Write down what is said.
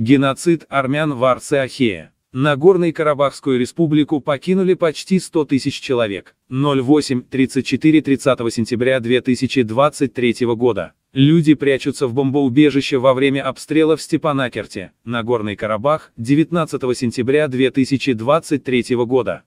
Геноцид армян в Арцеахее. Нагорный Карабахскую республику покинули почти 100 тысяч человек. 08:34 30 сентября 2023 года. Люди прячутся в бомбоубежище во время обстрела в Степанакерте, Нагорный Карабах, 19 сентября 2023 года.